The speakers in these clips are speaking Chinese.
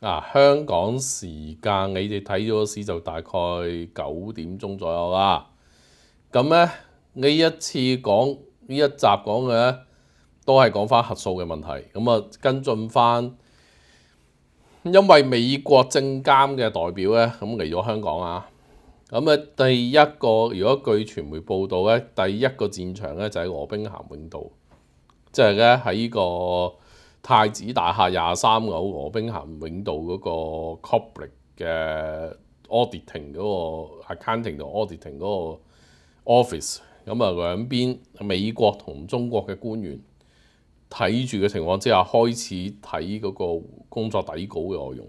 啊，香港時間你哋睇咗市就大概九點鐘左右啦。咁咧呢一次講呢一集講嘅都係講翻核數嘅問題。咁啊跟進翻，因為美國證監嘅代表咧咁嚟咗香港啊。咁啊，第一個如果據傳媒報道咧，第一個戰場咧就喺俄兵咸永道，即係咧喺依個太子大廈廿三樓俄兵咸永道嗰個 public 嘅 auditing 嗰個 accounting 同 auditing 嗰個 office，咁啊兩邊美國同中國嘅官員睇住嘅情況之下，開始睇嗰個工作底稿嘅內容。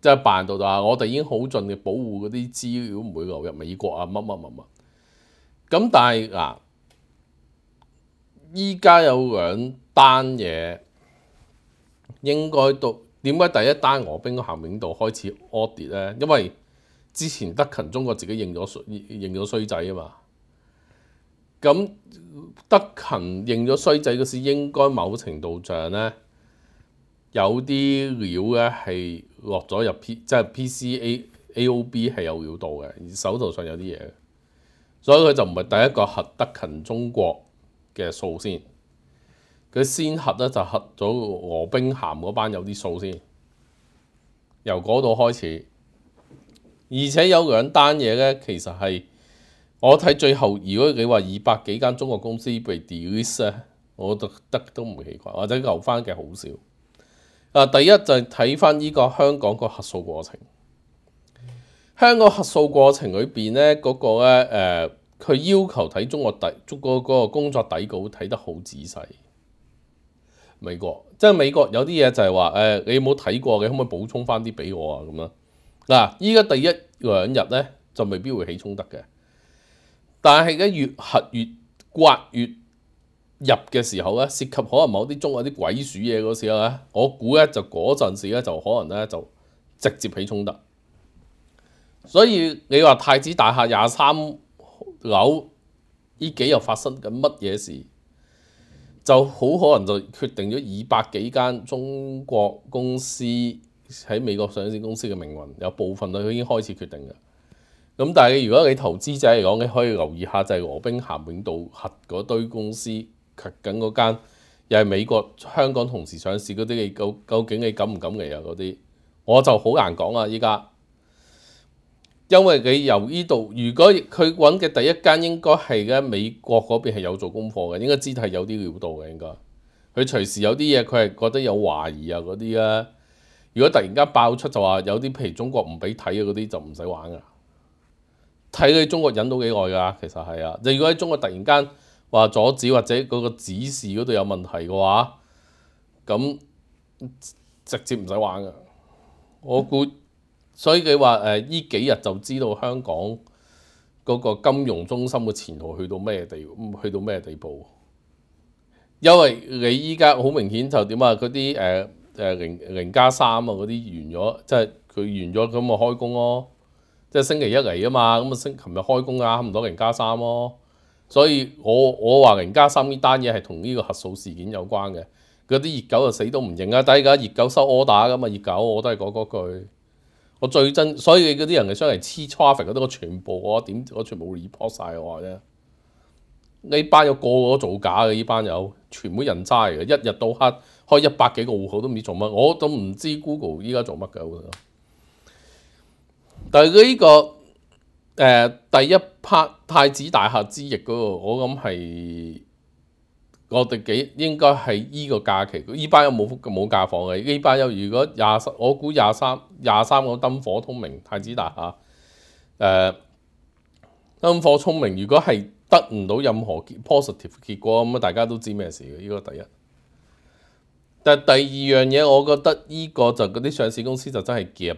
即係辦到就話，我哋已經好盡嘅保護嗰啲資料唔會流入美國啊，乜乜乜乜。咁但係嗱，依家有兩單嘢應該到點解第一單俄兵嘅行遠度開始 i 跌咧？因為之前德勤中國自己認咗衰認咗衰仔啊嘛。咁德勤認咗衰仔嗰時，應該某程度上咧。有啲料咧係落咗入 P 即係 P C A A O B 係有料到嘅，手頭上有啲嘢，所以佢就唔係第一個核得勤中國嘅數先。佢先核咧就核咗俄冰鹹嗰班有啲數先，由嗰度開始。而且有兩單嘢咧，其實係我睇最後，如果你話二百幾間中國公司被 delete 咧，我覺得都唔奇怪，或者留翻嘅好少。啊！第一就係睇翻依個香港個核數過程。香港核數過程裏邊咧，嗰個咧誒，佢要求睇中國底，捉嗰個工作底稿睇得好仔細。美國，即係美國有啲嘢就係話誒，你冇睇過嘅，可唔可以補充翻啲俾我啊？咁樣嗱，依家第一兩日咧就未必會起衝突嘅，但係咧越核越刮越。入嘅時候咧，涉及可能某啲中國啲鬼鼠嘢嗰時候咧，我估咧就嗰陣時咧就可能咧就直接起衝突。所以你話太子大廈廿三樓呢幾又發生緊乜嘢事，就好可能就決定咗二百幾間中國公司喺美國上市公司嘅命運。有部分咧佢已經開始決定嘅。咁但係如果你投資者嚟講，你可以留意下就係羅冰咸永道核嗰堆公司。緊嗰間又係美國香港同時上市嗰啲，究究竟你敢唔敢嚟啊？嗰啲我就好難講啊！依家因為你由依度，如果佢揾嘅第一間應該係嘅美國嗰邊係有做功課嘅，應該知係有啲料到嘅應該。佢隨時有啲嘢，佢係覺得有懷疑啊嗰啲啊。如果突然間爆出就話有啲譬如中國唔俾睇啊嗰啲，就唔使玩噶。睇你中國忍到幾耐㗎？其實係啊，你如果喺中國突然間。話阻止或者嗰個指示嗰度有問題嘅話，咁直接唔使玩嘅。我估，所以佢話誒呢幾日就知道香港嗰個金融中心嘅前途去到咩地，去到咩地步。因為你依家好明顯就點啊？嗰啲誒誒零零加三啊，嗰啲完咗，即係佢完咗咁啊，開工咯。即係星期一嚟啊嘛，咁啊星琴日開工啊，唔多零加三咯。所以我我話人家三呢單嘢係同呢個核數事件有關嘅，嗰啲熱狗就死都唔認啊！第而家熱狗收 order 噶嘛，熱狗我都係講嗰句，我最真。所以嗰啲人係想嚟黐 t r a f f i c e 我全部我點我全部 report 曬我啫。呢班有個個做假嘅，呢班有全部人齋嘅，一日到黑開一百幾個户口都唔知做乜，我都唔知 Google 依家做乜嘅。但係佢呢個誒第一。拍太子大客之役嗰個，我諗係我哋幾應該係依個假期，依班有冇冇假房嘅？依班有如果廿三，我估廿三廿三個燈火通明，太子大客誒燈火通明，如果係得唔到任何 positive 結果咁啊，大家都知咩事嘅？依個第一。但第二樣嘢，我覺得依個就嗰啲上市公司就真係夾。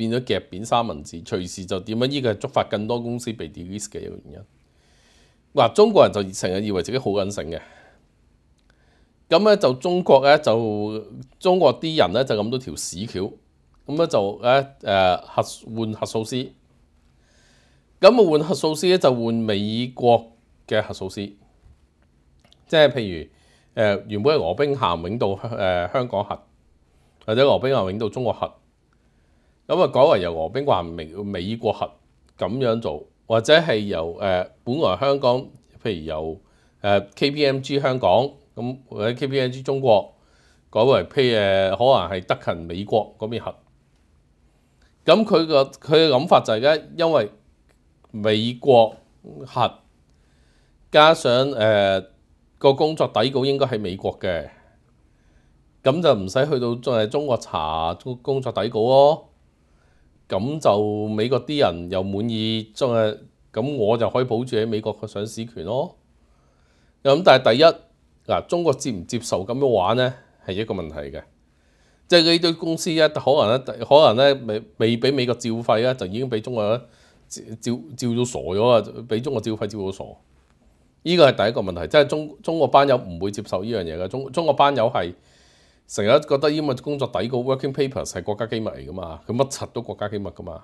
變咗夾扁三文治，隨時就點樣？依個係觸發更多公司被 delist 嘅一個原因。嗱，中國人就成日以為自己好硬性嘅，咁咧就中國咧就中國啲人咧就咁多條屎橋，咁咧就誒誒核換核數師，咁換核數師咧就換美國嘅核數師，即係譬如誒原本羅兵咸永到香香港核，或者羅兵咸永到中國核。咁啊，改為由俄兵話美美國核咁樣做，或者係由誒本來香港，譬如由誒 K P M G 香港咁或者 K P M G 中國改為譬如誒可能係德勤美國嗰邊核。咁佢個佢嘅諗法就係咧，因為美國核加上誒個工作底稿應該喺美國嘅，咁就唔使去到誒中國查工作底稿哦。咁就美國啲人又滿意，咁我就可以保住喺美國嘅上市權咯。咁但係第一嗱，中國接唔接受咁樣玩咧，係一個問題嘅。即係呢堆公司咧，可能咧，可能咧未未俾美國照費咧，就已經俾中國照照照到傻咗啊！俾中國照費照到傻，依個係第一個問題。即係中中國班友唔會接受依樣嘢嘅，中中國班友係。成日覺得因為工作底稿 working papers 係國家機密嚟噶嘛？佢乜柒都國家機密噶嘛？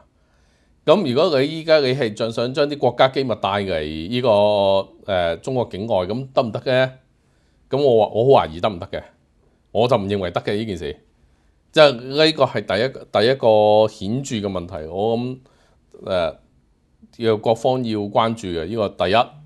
咁如果你依家你係仲想將啲國家機密帶嚟依個誒中國境外，咁得唔得嘅？咁我我好懷疑得唔得嘅，我就唔認為得嘅呢件事，即係呢個係第一第一個顯著嘅問題，我諗誒要各方要關注嘅呢個第一。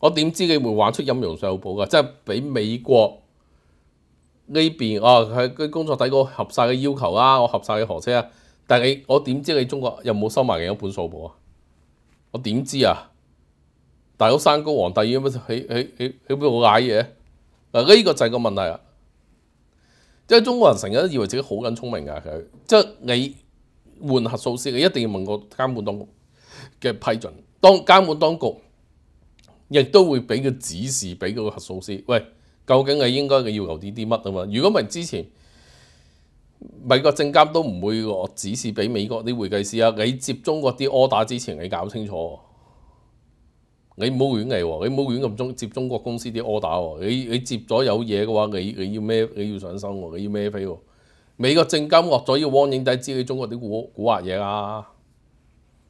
我點知你會玩出陰陽數寶㗎？即係俾美國呢邊啊，佢佢工作底稿合曬嘅要求啊，我合曬嘅河車啊！但係我點知你中國有冇收埋另一本數簿啊？我點知啊？大佬山高皇帝遠，乜喺喺喺邊度解嘢？嗱，呢個就係個問題啊！即係中國人成日都以為自己好緊聰明㗎，佢即係你換核數師，你一定要問個監管當局嘅批准，當監管當局。亦都會俾個指示俾嗰個核數師，喂，究竟你應該你要留啲啲乜啊嘛？如果唔係之前美國證監都唔會指示俾美國啲會計師啊，你接中國啲 order 之前你搞清楚，你唔好亂嚟喎，你唔好亂咁中接中國公司啲 order 喎，你你接咗有嘢嘅話，你你要咩你要上心喎，你要咩飛喎？美國證監落咗要汪影帝知你中國啲古古惑嘢啊！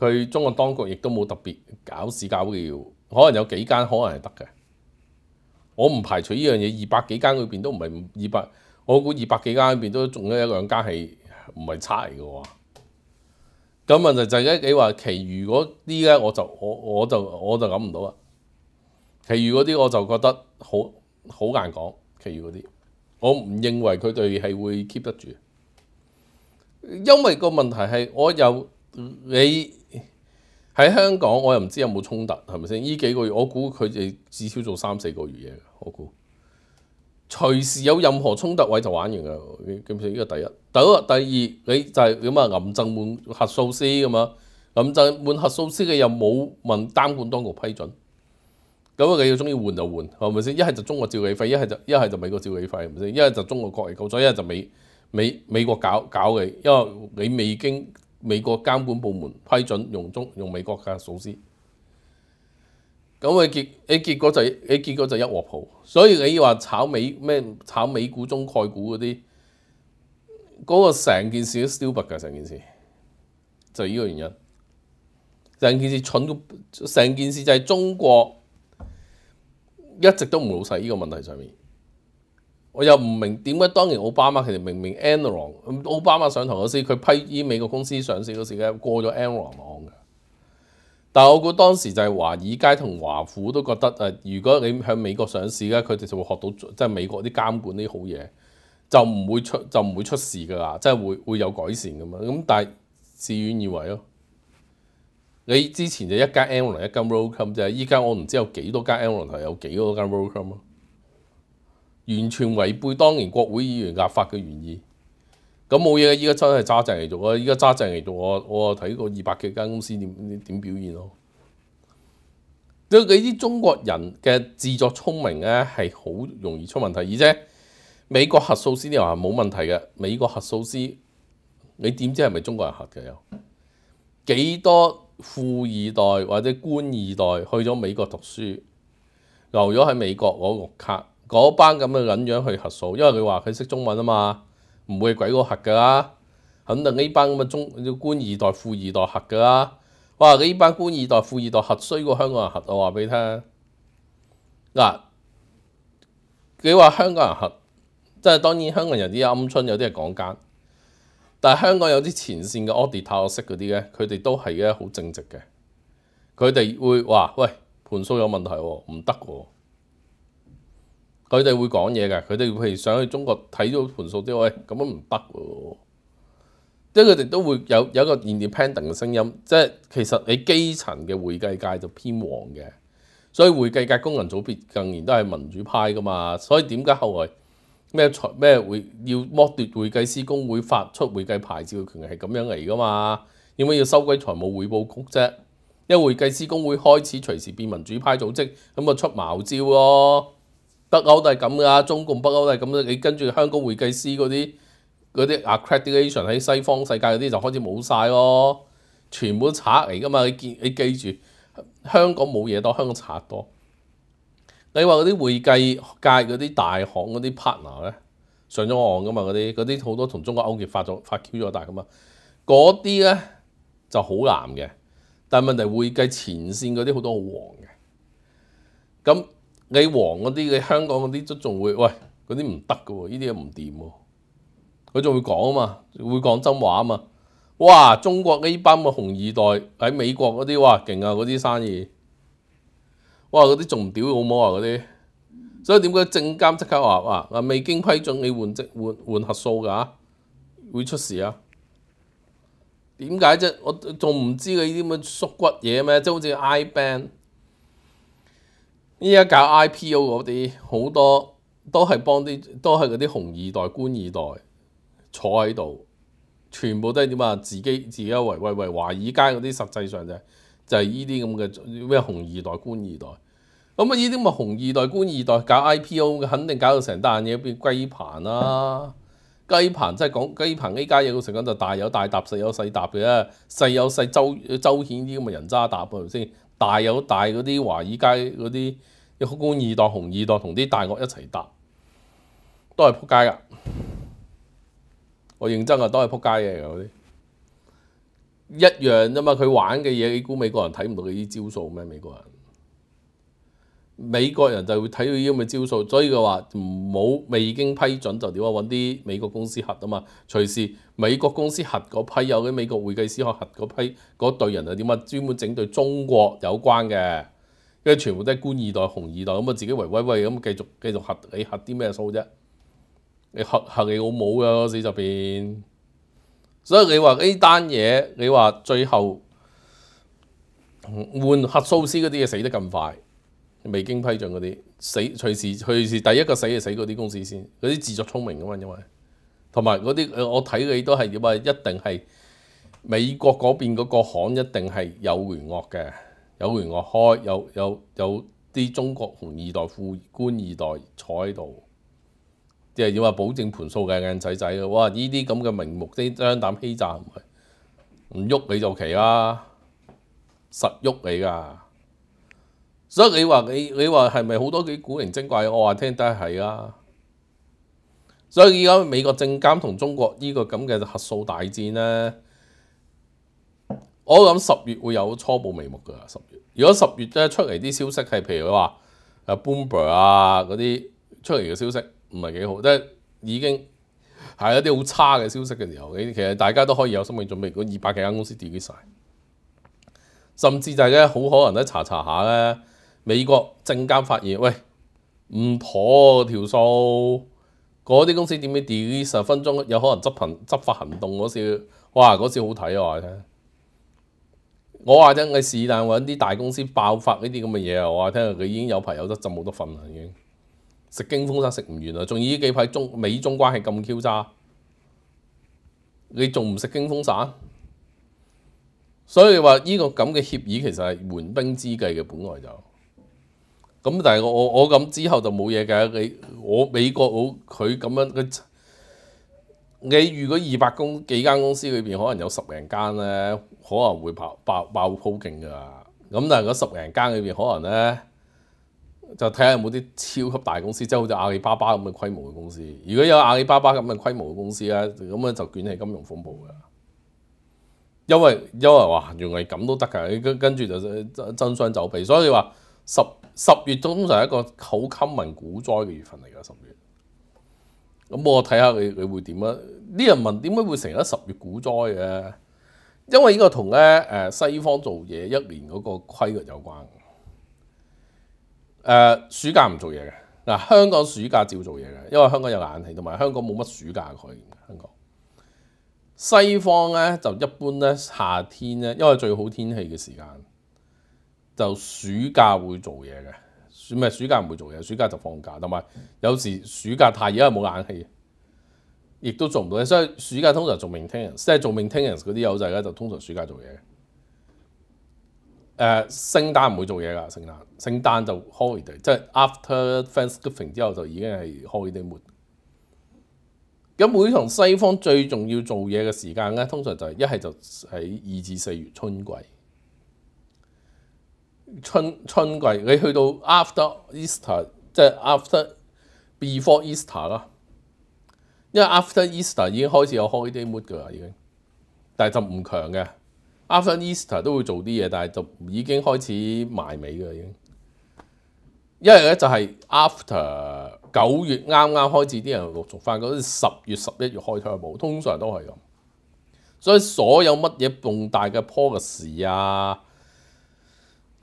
佢中國當局亦都冇特別搞事搞嘅，可能有幾間可能係得嘅。我唔排除呢樣嘢，二百幾間裏邊都唔係二百，我估二百幾間裏邊都仲有一兩間係唔係差嚟嘅喎。咁問題就係咧，你話其餘嗰啲咧，我就我我就我就諗唔到啦。其餘嗰啲我就覺得好好難講，其餘嗰啲，我唔認為佢哋係會 keep 得住，因為個問題係我又。你喺香港，我又唔知有冇衝突，係咪先？依幾個月，我估佢哋至少做三四個月嘢。我估隨時有任何衝突位就玩完噶。咁所呢個第一，第一第二，你就係咁啊，林鄭換核數師咁啊，林鄭換核數師嘅又冇問監管當局批准。咁啊，你要中意換就換，係咪先？一係就中國照理費，一係就一係就美國照理費，係咪先？一係就中國國力高，咗，一係就美美美國搞搞嘅，因為你未經。美國監管部門批准用中用美國嘅數字，咁啊結，你結果就你結果就一鍋泡，所以你話炒美咩炒美股中概股嗰啲，嗰個成件事都 s t u p i d 噶。嘅成件事，就依個原因，成件事蠢到，成件事就係中國一直都唔老實依個問題上面。我又唔明點解，當年奧巴馬其實明明 Enron，奧巴馬上台嗰時佢批依美國公司上市嗰時咧過咗 Enron 嘅。但我估當時就係華爾街同華府都覺得如果你喺美國上市咧，佢哋就會學到即係美國啲監管啲好嘢，就唔會出就唔會出事㗎啦，即係會會有改善㗎嘛。咁但係自怨以艾咯。你之前就一間 Enron 一間 Roam 啫，依家我唔知有幾多間 Enron 係有幾多間 Roam 咯。完全違背當年國會議員立法嘅原意，咁冇嘢。依家真係揸正嚟做啊！依家揸正嚟做，我我睇個二百幾間公司點點表現咯。你你啲中國人嘅自作聰明咧，係好容易出問題。而且美國核數師啲話冇問題嘅美國核數師，你點知係咪中國人核嘅？又幾多富二代或者官二代去咗美國讀書，留咗喺美國攞綠卡？嗰班咁嘅撚樣去核數，因為佢話佢識中文啊嘛，唔會鬼個核噶啦，肯定呢班咁嘅中官二代、富二代核噶啦。哇！呢班官二代、富二代核衰過香港人核，我話俾你聽。嗱，你話香港人核，即係當然香港人啲暗春有啲係講奸，但係香港有啲前線嘅 a u Audit 識嗰啲咧，佢哋都係嘅，好正直嘅。佢哋會話：喂，盤數有問題喎，唔得喎。佢哋會講嘢㗎，佢哋譬如上去中國睇咗盤數啲，喂咁樣唔得喎，即係佢哋都會有有一個異地 pending 嘅聲音。即係其實你基層嘅會計界就偏黃嘅，所以會計界工人組別近年都係民主派㗎嘛。所以點解後來咩財咩會要剝奪會計師公會發出會計牌照嘅權力係咁樣嚟㗎嘛？點解要收歸財務匯報局啫？因為會計師公會開始隨時變民主派組織，咁啊出貓招咯。北歐都係咁噶，中共北歐都係咁啦。你跟住香港會計師嗰啲嗰啲 accreditation 喺西方世界嗰啲就開始冇曬咯，全部都賊嚟噶嘛！你記你記住，香港冇嘢多，香港賊多。你話嗰啲會計界嗰啲大行嗰啲 partner 咧，上咗岸噶嘛？嗰啲嗰啲好多同中國勾結，發咗發 Q 咗大噶嘛？嗰啲咧就好難嘅，但問題會計前線嗰啲好多好黃嘅，咁。你王嗰啲，嘅香港嗰啲都仲會喂嗰啲唔得嘅喎，呢啲嘢唔掂喎，佢仲會講啊嘛，會講真話啊嘛。哇，中國呢班嘅紅二代喺美國嗰啲哇勁啊，嗰啲生意哇嗰啲仲唔屌唔好啊嗰啲，所以點解證監即刻話話啊未經批准你換職換換核數㗎、嚇會出事啊？點解啫？我仲唔知佢啲咁嘅縮骨嘢咩？即係好似 iBand。依家搞 IPO 嗰啲好多都係幫啲都係嗰啲紅二代官二代坐喺度，全部都係點啊？自己自己喂喂喂，華爾街嗰啲實際上就係就係依啲咁嘅咩紅二代官二代。咁啊依啲咁嘅紅二代官二代搞 IPO，肯定搞到成單嘢變雞盤啦！雞盤即係講雞盤呢家嘢，我成講就大有大搭，細有細搭嘅啦。細有細周周顯啲咁嘅人渣搭係咪先？大有大嗰啲华尔街嗰啲一高二档、红二档同啲大鳄一齐搭，都系扑街噶。我认真啊，都系扑街嘅嗰啲，一样啫嘛。佢玩嘅嘢，你估美国人睇唔到佢啲招数咩？美国人？美國人就會睇到呢啲咁嘅招數，所以嘅話唔好未經批准就點啊揾啲美國公司核啊嘛！隨時美國公司核嗰批，有啲美國會計師行核嗰批嗰隊人就點啊？專門整對中國有關嘅，因為全部都係官二代、紅二代，咁啊自己為威威咁繼續繼續核你核啲咩數啫？你核核你我冇㗎死十變，所以你話呢單嘢，你話最後換核數師嗰啲嘢死得咁快。未經批准嗰啲死隨時隨時第一個死就死嗰啲公司先，嗰啲自作聰明噶嘛，因為同埋嗰啲我睇你都係要啊，一定係美國嗰邊嗰個行一定係有回惡嘅，有回惡開有有有啲中國紅二代、富官二代坐喺度，即係要話保證盤數嘅眼仔仔嘅，哇！呢啲咁嘅名目張膽欺詐唔喐你就奇啦，實喐你噶～所以你話你你話係咪好多啲古靈精怪？我話聽得係啊！所以而家美國政監同中國呢個咁嘅核數大戰咧，我諗十月會有初步眉目噶。十月如果十月咧出嚟啲消息係譬如話阿 b o o m b e r 啊嗰啲出嚟嘅消息唔係幾好，即係已經係一啲好差嘅消息嘅時候，其實大家都可以有心理準備。嗰二百幾間公司跌曬，甚至就係咧好可能咧查查下咧。美國證監發現喂唔妥條數，嗰啲公司點要跌十分鐘，有可能執行執法行動嗰時，哇嗰時好睇啊！我話聽，我話真係是但揾啲大公司爆發呢啲咁嘅嘢啊！我話聽佢已經有排有得浸冇得瞓啦，已經食驚風沙食唔完啊！仲呢幾排中美中關係咁 Q 渣，你仲唔食驚風沙？所以話呢個咁嘅協議其實係援兵之計嘅本來就。咁但係我我我咁之後就冇嘢嘅。你我美國好佢咁樣佢你如果二百公幾間公司裏邊可能有十零間咧，可能會爆爆爆鋪勁㗎。咁但係嗰十零間裏邊可能咧就睇下有冇啲超級大公司，即係好似阿里巴巴咁嘅規模嘅公司。如果有阿里巴巴咁嘅規模嘅公司咧，咁咧就捲起金融風暴㗎。因為因為話原來咁都得㗎，跟跟住就爭爭相走避。所以話十。十月通常係一個好禁民股災嘅月份嚟㗎，十月。咁我睇下你你會點啊？啲人問點解會成日十月股災嘅？因為呢個同咧誒西方做嘢一年嗰個規律有關。誒暑假唔做嘢嘅嗱，香港暑假照做嘢嘅，因為香港有冷氣，同埋香港冇乜暑假概念。香港西方咧就一般咧夏天咧，因為最好天氣嘅時間。就暑假會做嘢嘅，暑唔係暑假唔會做嘢，暑假就放假。同埋有時暑假太熱，因為冇冷氣，亦都做唔到嘢。所以暑假通常做 maintenance，即係做 maintenance 嗰啲友仔咧，就通常暑假做嘢。誒，聖誕唔會做嘢㗎，聖誕聖誕就 holiday，即係 after Thanksgiving 之後就已經係開啲門。咁每同西方最重要做嘢嘅時間咧，通常就係一係就喺二至四月春季。春春季，你去到 after Easter，即系 after before Easter 啦，因为 after Easter 已經開始有開啲 mood 噶啦，已經，但系就唔強嘅。after Easter 都會做啲嘢，但系就已經開始埋尾噶啦，已經。因為咧就係 after 九月啱啱開始，啲人陸續翻嗰啲十月十一月開台冇，通常都係咁。所以所有乜嘢重大嘅 po c y 啊～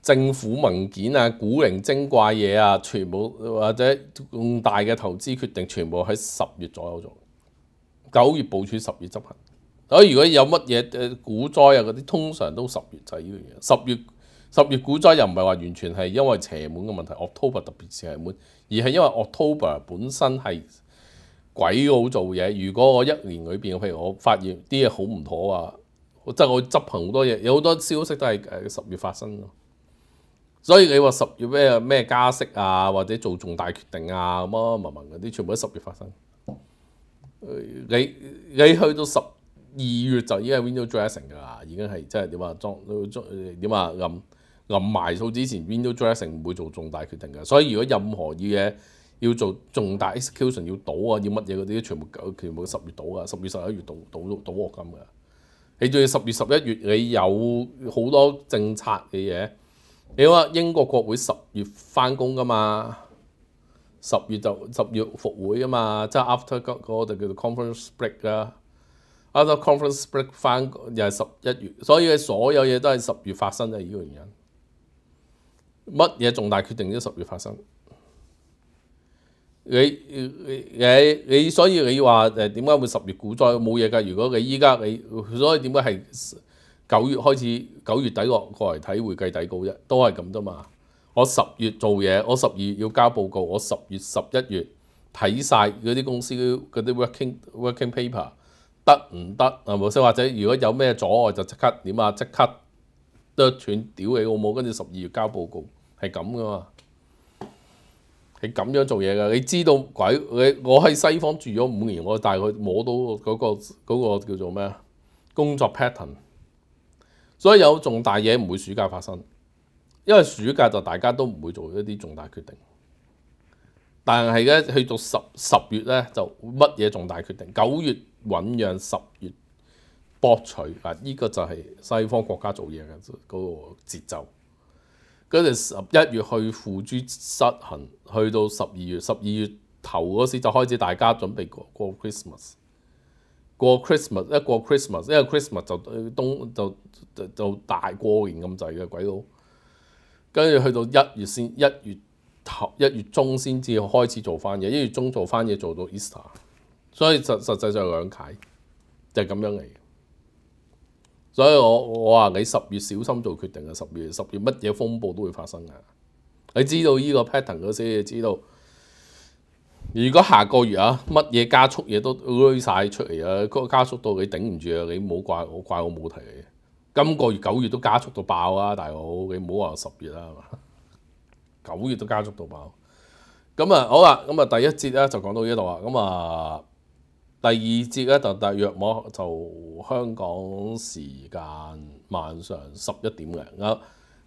政府文件啊、古靈精怪嘢啊，全部或者重大嘅投資決定，全部喺十月左右做。九月部署，十月執行。所以如果有乜嘢誒股災啊嗰啲，通常都十月仔呢樣嘢。十月十月股災又唔係話完全係因為邪門嘅問題。October 特別邪門，而係因為 October 本身係鬼佬做嘢。如果我一年裏邊，譬如我發現啲嘢好唔妥啊，即係我執行好多嘢，有好多消息都係誒十月發生咯。所以你話十月咩咩加息啊，或者做重大決定啊，咁啊文文嗰啲全部喺十月發生。你你去到十二月就已經係 window dressing 㗎啦，已經係即係點話裝裝點話按埋數之前 window dressing 唔會做重大決定㗎。所以如果任何嘢要做重大 execution 要賭啊，要乜嘢嗰啲，全部全部十月賭啊，十月十一月賭賭賭鑊金㗎。你仲要十月十一月你有好多政策嘅嘢。你話英國國會十月翻工噶嘛？十月就十月復會噶嘛？即系 after 嗰個就叫做 conference break 啦。a f t e r conference break 翻又系十一月，所以所有嘢都係十月發生嘅呢個原因，乜嘢重大決定都十月發生。你你你你所以你話誒點解會十月股災冇嘢㗎？如果你依家你所以點解係？九月開始，九月底我過嚟睇會計底稿啫，都係咁啫嘛。我十月做嘢，我十二要交報告。我十月十一月睇曬嗰啲公司嗰啲 working working paper 得唔得啊？冇先或者如果有咩阻礙就即刻點啊？即刻剁斷屌你好冇？跟住十二月交報告係咁噶嘛，係咁樣做嘢㗎。你知道鬼？你我喺西方住咗五年，我大概摸到嗰個嗰個叫做咩啊工作 pattern。所以有重大嘢唔會暑假發生，因為暑假就大家都唔會做一啲重大決定。但係咧去到十十月咧就乜嘢重大決定？九月揾釀，十月博取，啊！依個就係西方國家做嘢嘅嗰個節奏。跟住十一月去付諸失衡，去到十二月十二月頭嗰時就開始大家準備過 Christmas。過 Christmas 一過 Christmas，一係 Christmas 就冬就就就大過年咁滯嘅鬼佬，跟住去到一月先一月頭一月中先至開始做翻嘢，一月中做翻嘢做到 Easter，所以實實際上兩解就係咁樣嚟嘅，所以我我話你十月小心做決定啊，十月十月乜嘢風暴都會發生噶，你知道依個 pattern 嗰時，知道。如果下個月啊，乜嘢加速嘢都推曬出嚟啊，個加速到你頂唔住啊，你唔好怪我，怪我冇提你。今個月九月都加速到爆啊，大佬，你唔好話十月啦，嘛？九月都加速到爆。咁啊，好啦，咁啊，第一節咧就講到呢度啊。咁啊，第二節咧就大約我就香港時間晚上十一點嘅。